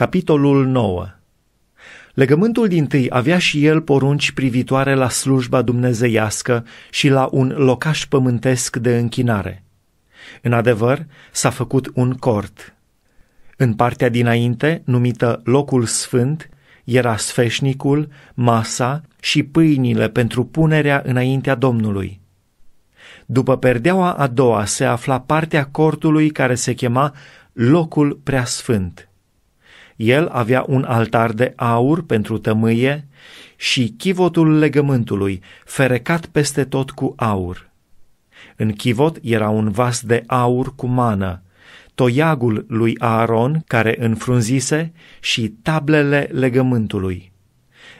Capitolul 9 Legământul din tâi avea și el porunci privitoare la slujba dumnezeiască și la un locaș pământesc de închinare. În adevăr, s-a făcut un cort. În partea dinainte, numită locul sfânt, era sfeșnicul, masa și pâinile pentru punerea înaintea Domnului. După perdeaua a doua se afla partea cortului care se chema locul preasfânt. El avea un altar de aur pentru tămâie și chivotul legământului, ferecat peste tot cu aur. În chivot era un vas de aur cu mană, toiagul lui Aaron care înfrunzise și tablele legământului.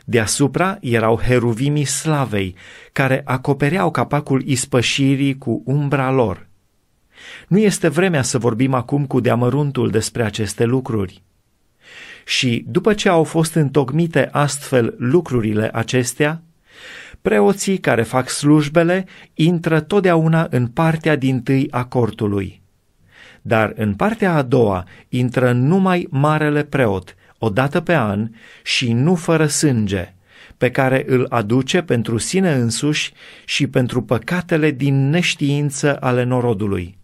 Deasupra erau heruvimii slavei, care acopereau capacul ispășirii cu umbra lor. Nu este vremea să vorbim acum cu deamăruntul despre aceste lucruri. Și după ce au fost întocmite astfel lucrurile acestea, preoții care fac slujbele intră totdeauna în partea din tâi a cortului. Dar în partea a doua intră numai marele preot, o dată pe an și nu fără sânge, pe care îl aduce pentru sine însuși și pentru păcatele din neștiință ale norodului.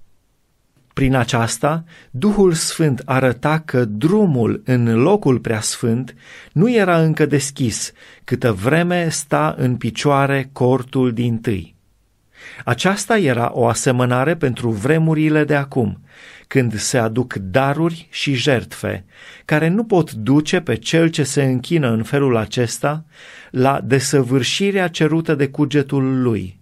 Prin aceasta, Duhul Sfânt arăta că drumul în locul preasfânt nu era încă deschis, câtă vreme sta în picioare cortul din tâi. Aceasta era o asemănare pentru vremurile de acum, când se aduc daruri și jertfe, care nu pot duce pe cel ce se închină în felul acesta la desăvârșirea cerută de cugetul lui.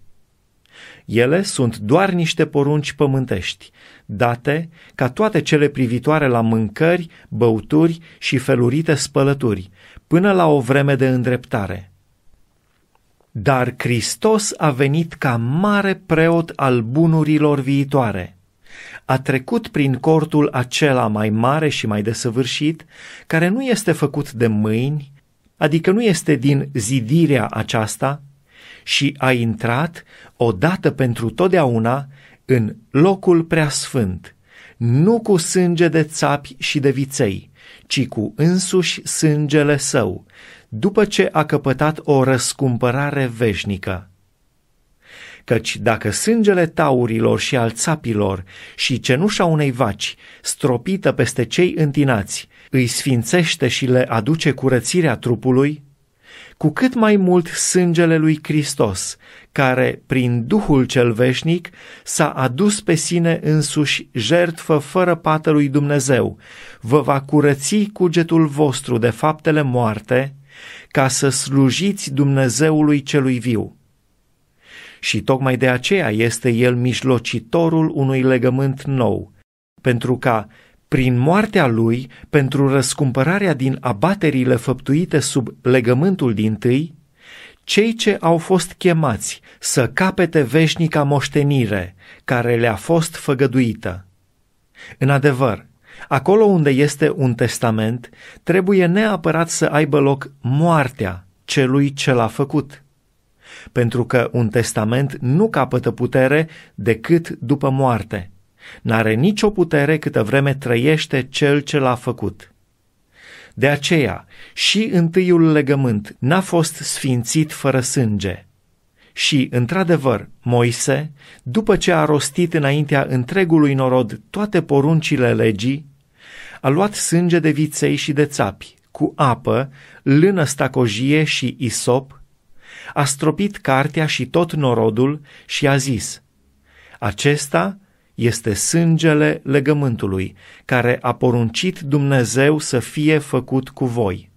Ele sunt doar niște porunci pământești, date ca toate cele privitoare la mâncări, băuturi și felurite spălături, până la o vreme de îndreptare. Dar Hristos a venit ca mare preot al bunurilor viitoare. A trecut prin cortul acela mai mare și mai desăvârșit, care nu este făcut de mâini, adică nu este din zidirea aceasta, și a intrat odată pentru totdeauna în locul preasfânt, nu cu sânge de țapi și de viței, ci cu însuși sângele său, după ce a căpătat o răscumpărare veșnică. Căci dacă sângele taurilor și al țapilor și cenușa unei vaci, stropită peste cei întinați, îi sfințește și le aduce curățirea trupului, cu cât mai mult sângele lui Hristos, care, prin Duhul cel veșnic, s-a adus pe sine însuși jertfă fără pată lui Dumnezeu, vă va curăți cugetul vostru de faptele moarte, ca să slujiți Dumnezeului celui viu. Și tocmai de aceea este el mijlocitorul unui legământ nou, pentru ca, prin moartea lui pentru răscumpărarea din abaterile făptuite sub legământul din tâi, cei ce au fost chemați să capete veșnica moștenire care le-a fost făgăduită. În adevăr, acolo unde este un testament, trebuie neapărat să aibă loc moartea celui ce l-a făcut, pentru că un testament nu capătă putere decât după moarte – N-are nicio putere câtă vreme trăiește cel ce l-a făcut. De aceea, și întâiul legământ n-a fost sfințit fără sânge. Și, într-adevăr, Moise, după ce a rostit înaintea întregului norod toate poruncile legii, a luat sânge de viței și de țapi, cu apă, lână stacojie și isop, a stropit cartea și tot norodul și a zis, Acesta este sângele legământului, care a poruncit Dumnezeu să fie făcut cu voi.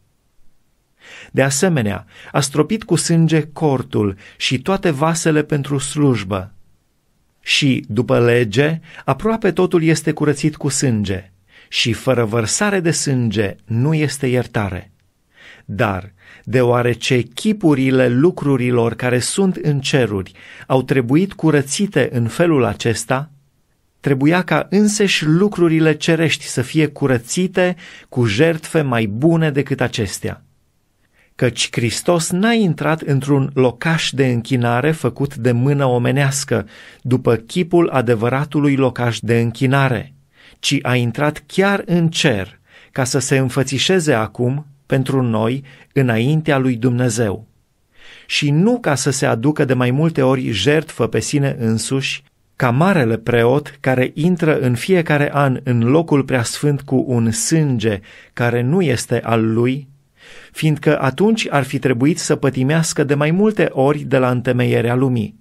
De asemenea, a stropit cu sânge cortul și toate vasele pentru slujbă. Și, după lege, aproape totul este curățit cu sânge, și fără vărsare de sânge nu este iertare. Dar, deoarece chipurile lucrurilor care sunt în ceruri au trebuit curățite în felul acesta, trebuia ca înseși lucrurile cerești să fie curățite cu jertfe mai bune decât acestea. Căci Hristos n-a intrat într-un locaș de închinare făcut de mână omenească, după chipul adevăratului locaș de închinare, ci a intrat chiar în cer, ca să se înfățișeze acum, pentru noi, înaintea lui Dumnezeu și nu ca să se aducă de mai multe ori jertfă pe sine însuși, ca marele preot care intră în fiecare an în locul preasfânt cu un sânge care nu este al lui, fiindcă atunci ar fi trebuit să pătimească de mai multe ori de la întemeierea lumii.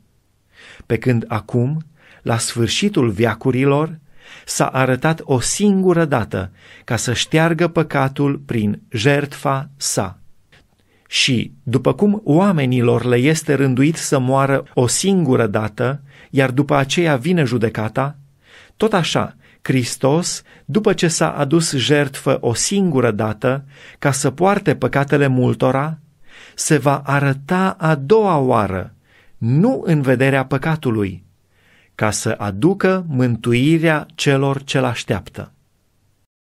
Pe când acum, la sfârșitul viacurilor, s-a arătat o singură dată ca să șteargă păcatul prin jertfa sa. Și, după cum oamenilor le este rânduit să moară o singură dată, iar după aceea vine judecata, tot așa, Hristos, după ce s-a adus jertfă o singură dată, ca să poarte păcatele multora, se va arăta a doua oară, nu în vederea păcatului, ca să aducă mântuirea celor ce-l așteaptă.